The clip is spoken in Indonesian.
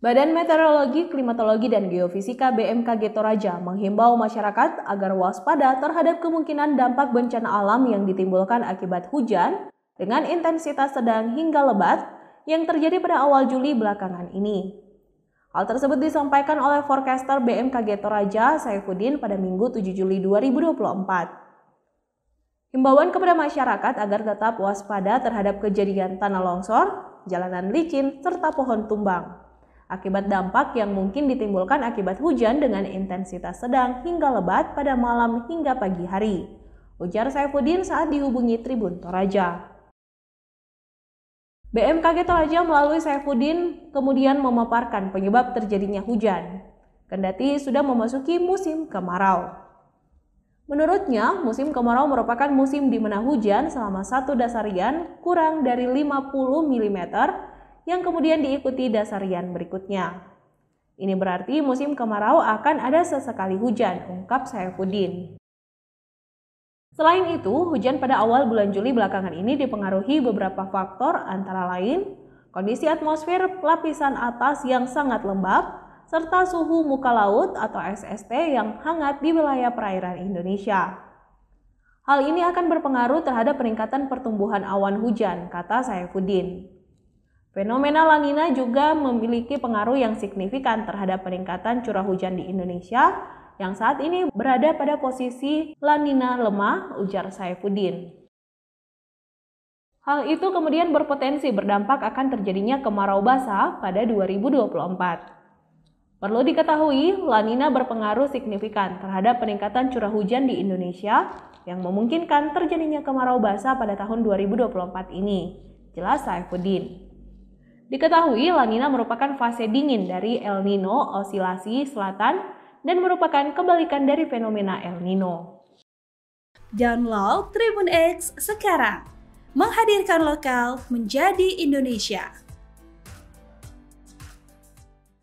Badan Meteorologi, Klimatologi, dan Geofisika BMKG Toraja menghimbau masyarakat agar waspada terhadap kemungkinan dampak bencana alam yang ditimbulkan akibat hujan dengan intensitas sedang hingga lebat yang terjadi pada awal Juli belakangan ini. Hal tersebut disampaikan oleh forecaster BMKG Toraja Saifuddin pada Minggu 7 Juli 2024. Himbauan kepada masyarakat agar tetap waspada terhadap kejadian tanah longsor, jalanan licin, serta pohon tumbang akibat dampak yang mungkin ditimbulkan akibat hujan dengan intensitas sedang hingga lebat pada malam hingga pagi hari. Ujar Saifuddin saat dihubungi Tribun Toraja. BMKG Toraja melalui Saifuddin kemudian memaparkan penyebab terjadinya hujan, kendati sudah memasuki musim kemarau. Menurutnya, musim kemarau merupakan musim di mana hujan selama satu dasarian kurang dari 50 mm yang kemudian diikuti dasarian berikutnya. Ini berarti musim kemarau akan ada sesekali hujan, ungkap Saifuddin. Selain itu, hujan pada awal bulan Juli belakangan ini dipengaruhi beberapa faktor antara lain kondisi atmosfer lapisan atas yang sangat lembab, serta suhu muka laut atau SST yang hangat di wilayah perairan Indonesia. Hal ini akan berpengaruh terhadap peningkatan pertumbuhan awan hujan, kata Saifuddin. Fenomena lanina juga memiliki pengaruh yang signifikan terhadap peningkatan curah hujan di Indonesia yang saat ini berada pada posisi lanina lemah, ujar Saifuddin. Hal itu kemudian berpotensi berdampak akan terjadinya kemarau basah pada 2024. Perlu diketahui, lanina berpengaruh signifikan terhadap peningkatan curah hujan di Indonesia yang memungkinkan terjadinya kemarau basah pada tahun 2024 ini, jelas Saifuddin. Diketahui lanina merupakan fase dingin dari El Nino osilasi selatan dan merupakan kebalikan dari fenomena El Nino. Download Tribun X sekarang, menghadirkan lokal menjadi Indonesia.